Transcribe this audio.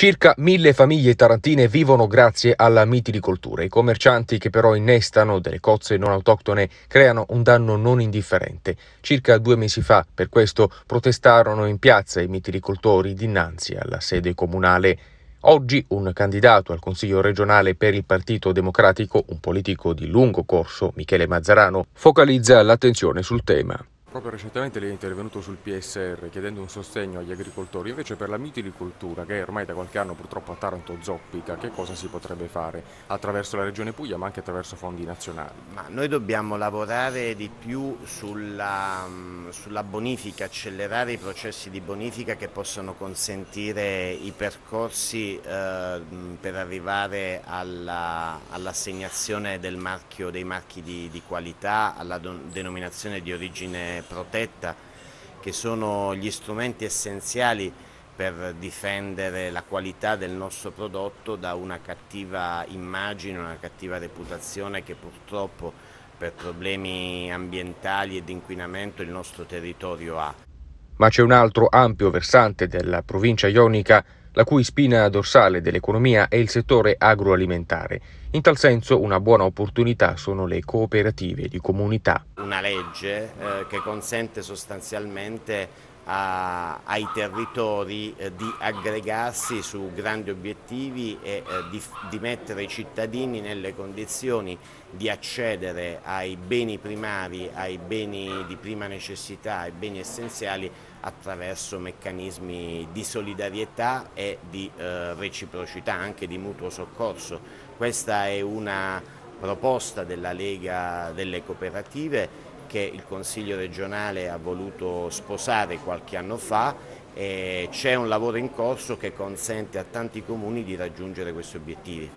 Circa mille famiglie tarantine vivono grazie alla mitilicoltura. I commercianti che però innestano delle cozze non autoctone creano un danno non indifferente. Circa due mesi fa, per questo, protestarono in piazza i mitilicoltori dinanzi alla sede comunale. Oggi un candidato al Consiglio regionale per il Partito Democratico, un politico di lungo corso, Michele Mazzarano, focalizza l'attenzione sul tema. Proprio recentemente lei è intervenuto sul PSR chiedendo un sostegno agli agricoltori, invece per la mitilicoltura che ormai da qualche anno purtroppo a Taranto zoppica, che cosa si potrebbe fare attraverso la Regione Puglia ma anche attraverso fondi nazionali? Ma noi dobbiamo lavorare di più sulla, mm, sulla bonifica, accelerare i processi di bonifica che possono consentire i percorsi eh, mm, per arrivare all'assegnazione del marchio, dei marchi di, di qualità, alla denominazione di origine protetta che sono gli strumenti essenziali per difendere la qualità del nostro prodotto da una cattiva immagine, una cattiva reputazione che purtroppo per problemi ambientali ed inquinamento il nostro territorio ha. Ma c'è un altro ampio versante della provincia ionica la cui spina dorsale dell'economia è il settore agroalimentare. In tal senso una buona opportunità sono le cooperative di comunità. Una legge eh, che consente sostanzialmente a, ai territori eh, di aggregarsi su grandi obiettivi e eh, di, di, mettere i cittadini nelle condizioni di accedere ai beni primari, ai beni di prima necessità, ai beni essenziali attraverso meccanismi di solidarietà e di eh, reciprocità, anche di mutuo soccorso. Questa è una proposta della Lega delle cooperative che il Consiglio regionale ha voluto sposare qualche anno fa E c'è un lavoro in corso che consente a tanti comuni di raggiungere questi obiettivi.